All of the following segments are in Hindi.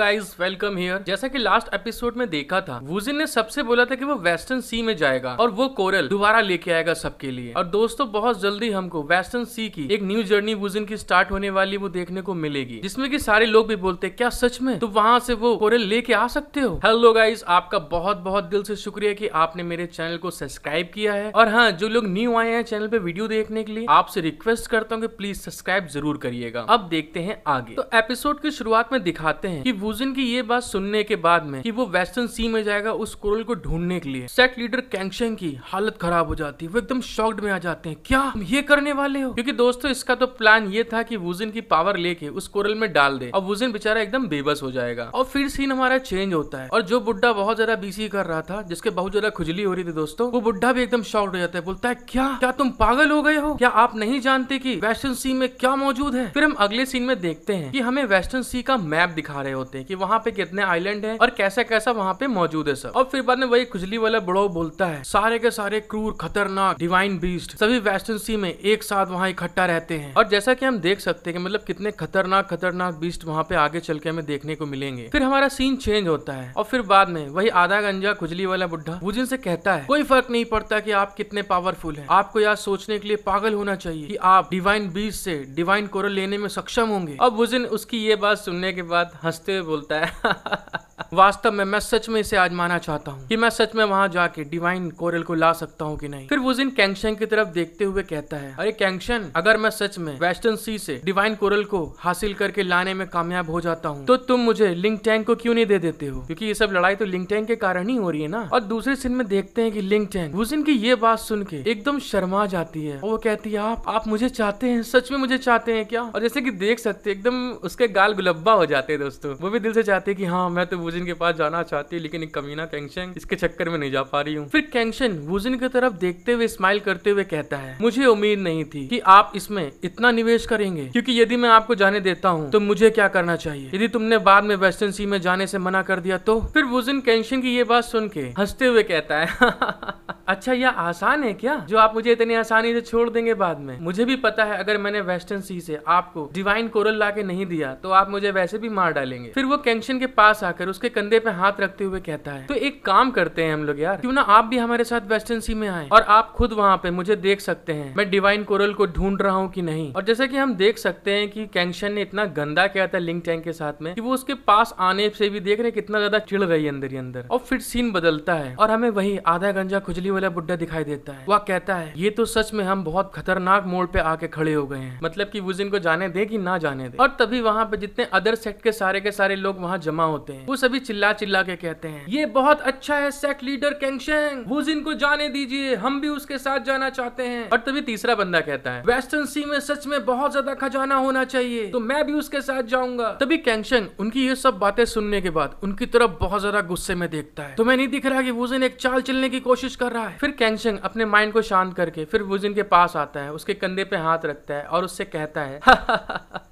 गाइस वेलकम हियर जैसा कि लास्ट एपिसोड में देखा था वुजिन ने सबसे बोला था कि वो वेस्टर्न सी में जाएगा और वो कोरल दोबारा लेके आएगा सबके लिए और दोस्तों बहुत जल्दी हमको वेस्टर्न सी की एक न्यू जर्नी वुजिन की स्टार्ट होने वाली वो देखने को मिलेगी जिसमे की सारे लोग भी बोलते क्या सच में तो वहाँ से वो कोरल लेके आ सकते हो हेलो गाइज आपका बहुत बहुत दिल से शुक्रिया की आपने मेरे चैनल को सब्सक्राइब किया है और हाँ जो लोग न्यू आए हैं चैनल पे वीडियो देखने के लिए आपसे रिक्वेस्ट करता हूँ की प्लीज सब्सक्राइब जरूर करिएगा अब देखते हैं आगे तो एपिसोड की शुरुआत में दिखाते हैं की सोजन की ये बात सुनने के बाद में कि वो वेस्टर्न सी में जाएगा उस कोरल को ढूंढने के लिए सेट लीडर कैंगशेंग की हालत खराब हो जाती है वो एकदम शॉक्ड में आ जाते हैं क्या हम ये करने वाले हो क्योंकि दोस्तों इसका तो प्लान ये था कि वुजिन की पावर लेके उस कोरल में डाल दे और वुजिन बेचारा एकदम बेबस हो जाएगा और फिर सीन हमारा चेंज होता है और जो बुढ़ा बहुत ज्यादा बीसी कर रहा था जिसके बहुत ज्यादा खुजली हो रही थी दोस्तों वो बुढ़ा भी एकदम शॉक्ड हो जाता है बोलता है क्या क्या तुम पागल हो गए हो क्या आप नहीं जानते की वेस्टर्न सी में क्या मौजूद है फिर हम अगले सीन में देखते हैं की हमें वेस्टर्न सी का मैप दिखा रहे होते होते हैं कि वहाँ पे कितने आइलैंड है और कैसा कैसा वहाँ पे मौजूद है सब और फिर बाद में वही खुजली वाला बड़ो बोलता है सारे के सारे क्रूर खतरनाक डिवाइन बीस्ट सभी वेस्टर्न सी में एक साथ वहाँ इकट्ठा रहते हैं और जैसा की हम देख सकते हैं मतलब कितने खतरनाक खतरनाक बीस्ट वहाँ पे आगे चल के हमें देखने को मिलेंगे फिर हमारा सीन चेंज होता है और फिर बाद में वही आधा गंजा खुजली वाला बुढ़ा बुजिन से कहता है कोई फर्क नहीं पड़ता की आप कितने पावरफुल है आपको यहाँ सोचने के लिए पागल होना चाहिए की आप डिवाइन बीज से डिवाइन कोरल लेने में सक्षम होंगे और बुजिन उसकी ये बात सुनने के बाद हंसते बोलता है वास्तव में मैं सच में इसे आजमाना चाहता हूँ कि मैं सच में वहां जाके डिवाइन कोरल को ला सकता हूँ कि नहीं फिर वुजिन कैंगशन की तरफ देखते हुए कहता है अरे कैंगशन अगर मैं सच में वेस्टर्न सी से डिवाइन कोरल को हासिल करके लाने में कामयाब हो जाता हूँ तो तुम मुझे लिंक टैंक को क्यों नहीं दे देते हो क्योंकि ये सब लड़ाई तो लिंक टैंक के कारण ही हो रही है ना और दूसरे सिन में देखते हैं कि लिंक टैंक वुजिन की ये बात सुन के एकदम शर्मा जाती है वो कहती है आप आप मुझे चाहते हैं सच में मुझे चाहते हैं क्या और जैसे कि देख सकते एकदम उसके गाल गुलब्बा हो जाते हैं दोस्तों वो भी दिल से चाहते हैं कि हाँ मैं तो मुझे वुजिन के पास जाना चाहती है लेकिन एक कमीना कैंगशन इसके चक्कर में नहीं जा पा रही हूँ फिर कैंगशन वुजिन की तरफ देखते हुए स्माइल करते हुए कहता है मुझे उम्मीद नहीं थी कि आप इसमें इतना निवेश करेंगे क्योंकि यदि मैं आपको जाने देता हूँ तो मुझे क्या करना चाहिए यदि तुमने बाद में वेस्टर्न सी में जाने से मना कर दिया तो फिर वुजिन कैंशन की ये बात सुन के हंसते हुए कहता है अच्छा यह आसान है क्या जो आप मुझे इतनी आसानी से छोड़ देंगे बाद में मुझे भी पता है अगर मैंने वेस्टर्न सी से आपको डिवाइन कोरल ला के नहीं दिया तो आप मुझे वैसे भी मार डालेंगे फिर वो कैंशन के पास आकर उसके कंधे पे हाथ रखते हुए कहता है तो एक काम करते हैं हम लोग यार क्यों ना आप भी हमारे साथ वेस्टर्न सी में आए और आप खुद वहाँ पे मुझे देख सकते हैं मैं डिवाइन कोरल को ढूंढ रहा हूँ की नहीं और जैसे की हम देख सकते हैं की कैंशन ने इतना गंदा किया था लिंक टैंक के साथ में की वो उसके पास आने से भी देख रहे कितना ज्यादा चिड़ रही है अंदर ही अंदर और फिर सीन बदलता है और हमें वही आधा गंजा खुजली वाला बुड्ढा दिखाई देता है वह कहता है ये तो सच में हम बहुत खतरनाक मोड़ पे आके खड़े हो गए हैं मतलब की वुजिन को जाने दे की ना जाने दे और तभी वहाँ पे जितने अदर सेक्ट के सारे के सारे लोग वहाँ जमा होते हैं वो सभी चिल्ला चिल्ला के कहते हैं ये बहुत अच्छा है सेक्ट लीडर कैंगशेंग वुजिन को जाने दीजिए हम भी उसके साथ जाना चाहते हैं और तभी तीसरा बंदा कहता है वेस्टर्न सी में सच में बहुत ज्यादा खजाना होना चाहिए तो मैं भी उसके साथ जाऊंगा तभी कैंगशेंग उनकी ये सब बातें सुनने के बाद उनकी तरफ बहुत ज्यादा गुस्से में देखता है तुम्हें नहीं दिख रहा कि वुजिन एक चाल चलने की कोशिश कर रहा है है फिर कैंगशंग अपने माइंड को शांत करके फिर वुजिन के पास आता है उसके कंधे पे हाथ रखता है और उससे कहता है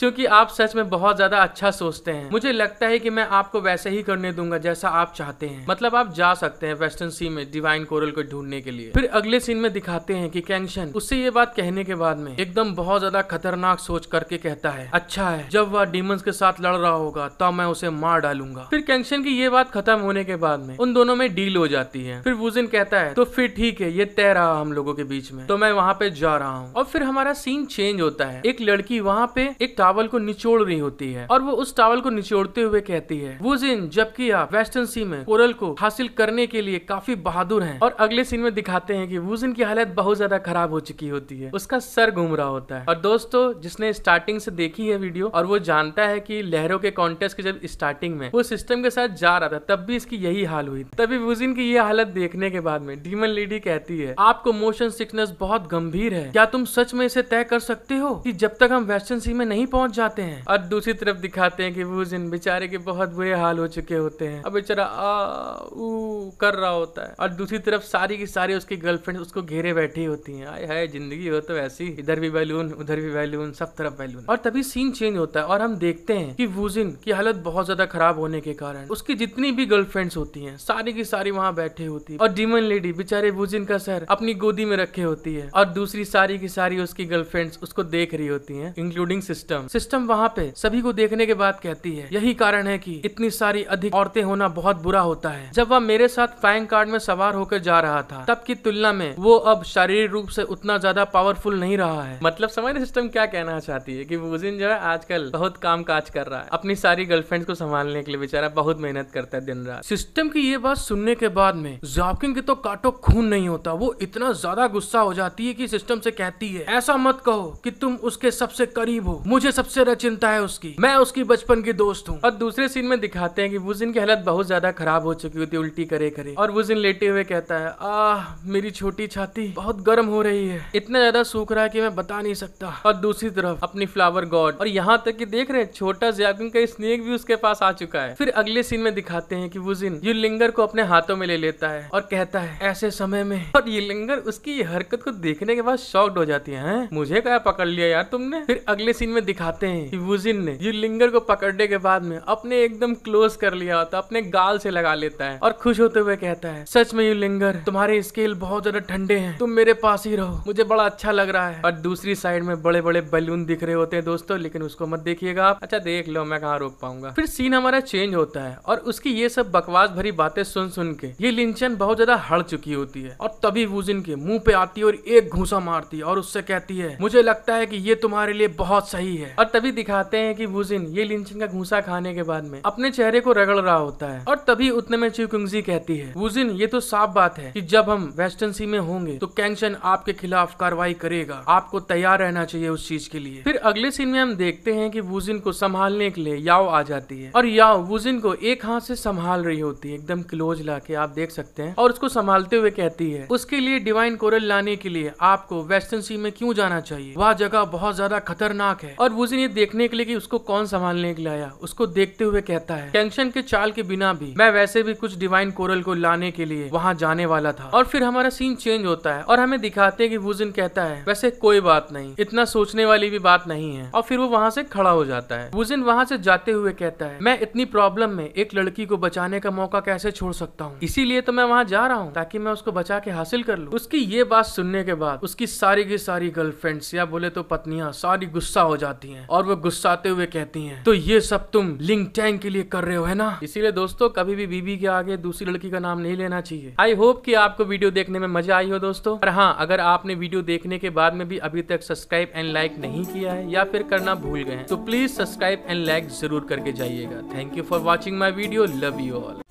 क्योंकि आप सच में बहुत ज्यादा अच्छा सोचते हैं मुझे लगता है कि मैं आपको वैसे ही करने दूंगा जैसा आप चाहते हैं मतलब आप जा सकते हैं वेस्टर्न सी में डिवाइन कोरल को ढूंढने के लिए फिर अगले सीन में दिखाते हैं कि कैंशन उससे ये बात कहने के बाद में एकदम बहुत ज्यादा खतरनाक सोच करके कहता है अच्छा है जब वह डीमंस के साथ लड़ रहा होगा तब मैं उसे मार डालूंगा फिर कैंशन की ये बात खत्म होने के बाद में उन दोनों में डील हो जाती है फिर वुजिन कहता है तो फिर ठीक है ये तय रहा हम लोगों के बीच में तो मैं वहाँ पे जा रहा हूँ और फिर हमारा सीन चेंज होता है एक लड़की वहाँ पे एक टावल को निचोड़ रही होती है और वो उस टावल को निचोड़ते हुए कहती है वो जिन जबकि आप वेस्टर्न सी में कोरल को हासिल करने के लिए काफी बहादुर हैं और अगले सीन में दिखाते हैं की वुजिन की हालत बहुत ज्यादा खराब हो चुकी होती है उसका सर घूम रहा होता है और दोस्तों जिसने स्टार्टिंग से देखी है वीडियो और वो जानता है की लहरों के कॉन्टेस्ट के जब स्टार्टिंग में वो सिस्टम के साथ जा रहा था तब भी इसकी यही हाल हुई तभी वुजिन की यह हालत देखने के बाद में डीमन लेडी कहती है आपको मोशन सिकनेस बहुत गंभीर है क्या तुम सच में इसे तय कर सकते हो कि जब तक हम वेस्टर्न सी में नहीं पहुंच पहुंच जाते हैं और दूसरी तरफ दिखाते हैं कि वो जिन बेचारे के बहुत बुरे हाल हो चुके होते हैं अब बेचारा आ ऊ कर रहा होता है और दूसरी तरफ सारी की सारी उसकी गर्लफ्रेंड उसको घेरे बैठी होती है आये हाय जिंदगी हो तो ऐसी इधर भी बैलून उधर भी बैलून सब तरफ बैलून और तभी सीन चेंज होता है और हम देखते हैं कि वूजिन की हालत बहुत ज्यादा खराब होने के कारण उसकी जितनी भी गर्लफ्रेंड्स होती हैं सारी की सारी वहाँ बैठी होती है और डिमन लेडी बेचारे वूजिन का सर अपनी गोदी में रखे होती है और दूसरी सारी की सारी उसकी गर्लफ्रेंड्स उसको देख रही होती है इंक्लूडिंग सिस्टम सिस्टम वहाँ पे सभी को देखने के बाद कहती है यही कारण है कि इतनी सारी अधिक औरतें होना बहुत बुरा होता है जब वह मेरे साथ फैंग कार्ड में सवार होकर जा रहा था तब की तुलना में वो अब शारीरिक रूप से उतना ज्यादा पावरफुल नहीं रहा है मतलब समझ रहे सिस्टम क्या कहना चाहती है की वुजिन जो है आजकल बहुत काम काज कर रहा है अपनी सारी गर्लफ्रेंड को संभालने के लिए बेचारा बहुत मेहनत करता है दिन रात सिस्टम की ये बात सुनने के बाद में जॉकिंग के तो काटो खून नहीं होता वो इतना ज्यादा गुस्सा हो जाती है कि सिस्टम से कहती है ऐसा मत कहो कि तुम उसके सबसे करीब हो मुझे सबसे ज्यादा चिंता है उसकी मैं उसकी बचपन की दोस्त हूँ और दूसरे सीन में दिखाते हैं कि वुजिन की हालत बहुत ज्यादा खराब हो चुकी होती उल्टी करे करे और वुजिन लेटे हुए कहता है आह मेरी छोटी छाती बहुत गर्म हो रही है इतना ज्यादा सूख रहा है की मैं बता नहीं सकता और दूसरी तरफ अपनी फ्लावर गॉड और यहाँ तक की देख रहे हैं छोटा जयागुन का स्नेक भी उसके पास आ चुका है फिर अगले सीन में दिखाते हैं कि वुजिन लिंगर को अपने हाथों में ले लेता है और कहता है ऐसे समय में और ये लिंगर उसकी हरकत को देखने के बाद शॉक्ड हो जाती है, है मुझे क्या पकड़ लिया यार तुमने फिर अगले सीन में दिखा दिखाते हैं वुजिन ने लिंगर को पकड़ने के बाद में अपने एकदम क्लोज कर लिया होता अपने गाल से लगा लेता है और खुश होते हुए कहता है सच में लिंगर तुम्हारे स्केल बहुत ज्यादा ठंडे हैं तुम मेरे पास ही रहो मुझे बड़ा अच्छा लग रहा है और दूसरी साइड में बड़े बड़े बैलून दिख रहे होते हैं दोस्तों लेकिन उसको मत देखिएगा आप अच्छा देख लो मैं कहा रोक पाऊंगा फिर सीन हमारा चेंज होता है और उसकी ये सब बकवास भरी बातें सुन सुन के ये लिंचन बहुत ज्यादा हड़ चुकी होती है और तभी वुजिन के मुंह पे आती है और एक घूसा मारती है और उससे कहती है मुझे लगता है कि ये तुम्हारे लिए बहुत सही है और तभी दिखाते हैं कि वुजिन ये लिंचिंग का घूसा खाने के बाद में अपने चेहरे को रगड़ रहा होता है और तभी उतने में कुंगजी कहती है वुजिन ये तो साफ बात है कि जब हम वेस्टर्न सी में होंगे तो कैंगशन आपके खिलाफ कार्रवाई करेगा आपको तैयार रहना चाहिए उस चीज के लिए फिर अगले सीन में हम देखते हैं कि वुजिन को संभालने के लिए याओ आ जाती है और याओ वुजिन को एक हाथ से संभाल रही होती है एकदम क्लोज ला के आप देख सकते हैं और उसको संभालते हुए कहती है उसके लिए डिवाइन कोरल लाने के लिए आपको वेस्टर्न सी में क्यों जाना चाहिए वह जगह बहुत ज्यादा खतरनाक है और कुलभूषण ये देखने के लिए कि उसको कौन संभालने के लिए आया उसको देखते हुए कहता है टेंशन के चाल के बिना भी मैं वैसे भी कुछ डिवाइन कोरल को लाने के लिए वहाँ जाने वाला था और फिर हमारा सीन चेंज होता है और हमें दिखाते हैं कि वुजिन कहता है वैसे कोई बात नहीं इतना सोचने वाली भी बात नहीं है और फिर वो वहाँ से खड़ा हो जाता है वुजिन वहाँ से जाते हुए कहता है मैं इतनी प्रॉब्लम में एक लड़की को बचाने का मौका कैसे छोड़ सकता हूँ इसीलिए तो मैं वहाँ जा रहा हूँ ताकि मैं उसको बचा के हासिल कर लूँ उसकी ये बात सुनने के बाद उसकी सारी की सारी गर्लफ्रेंड्स या बोले तो पत्नियां सारी गुस्सा हो जाती जाती हैं और वो गुस्साते हुए कहती हैं तो ये सब तुम लिंग टैंग के लिए कर रहे हो है ना इसीलिए दोस्तों कभी भी बीबी के आगे दूसरी लड़की का नाम नहीं लेना चाहिए आई होप की आपको वीडियो देखने में मजा आई हो दोस्तों और हाँ अगर आपने वीडियो देखने के बाद में भी अभी तक सब्सक्राइब एंड लाइक नहीं किया है या फिर करना भूल गए तो प्लीज सब्सक्राइब एंड लाइक जरूर करके जाइएगा thank you for watching my video love you all